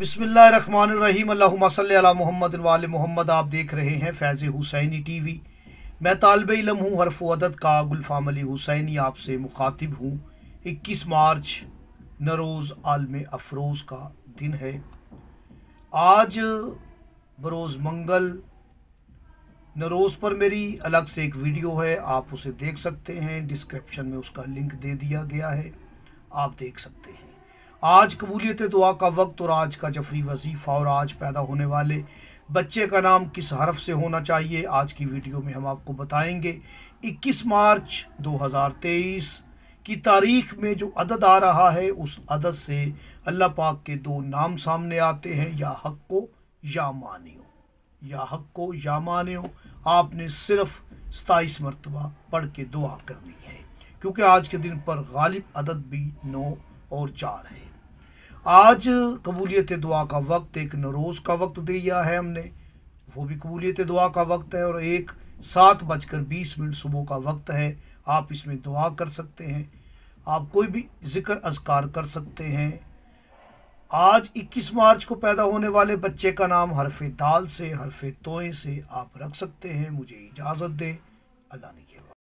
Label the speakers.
Speaker 1: बिसमीम मोहम्मद वाल मोहम्मद आप देख रहे हैं फैज़ हुसैनी टी वी मैं तालब इलम हूँ हरफ अदत का गुलफाम अली हुसैनी आपसे मुखातिब हूँ इक्कीस मार्च नरोज़ आलम अफरोज़ का दिन है आज बरोज़ मंगल नरोज़ पर मेरी अलग से एक वीडियो है आप उसे देख सकते हैं डिस्क्रिप्शन में उसका लिंक दे दिया गया है आप देख सकते हैं आज कबूलियत दुआ का वक्त और आज का जफरी वजीफ़ा और आज पैदा होने वाले बच्चे का नाम किस हरफ से होना चाहिए आज की वीडियो में हम आपको बताएंगे 21 मार्च 2023 की तारीख में जो अदद आ रहा है उस अदद से अल्लाह पाक के दो नाम सामने आते हैं या हक को या मानियो या हक को या मानियो आपने सिर्फ सताईस मरतबा पढ़ के दुआ करनी है क्योंकि आज के दिन पर गालिब अदद भी नौ और चार है आज कबूलियत दुआ का वक्त एक नरोज़ का वक्त दे दिया है हमने वो भी कबूलियत दुआ का वक्त है और एक सात बजकर बीस मिनट सुबह का वक्त है आप इसमें दुआ कर सकते हैं आप कोई भी जिक्र अजकार कर सकते हैं आज 21 मार्च को पैदा होने वाले बच्चे का नाम हरफे दाल से हरफे तोए से आप रख सकते हैं मुझे इजाज़त दें अल्लाह ने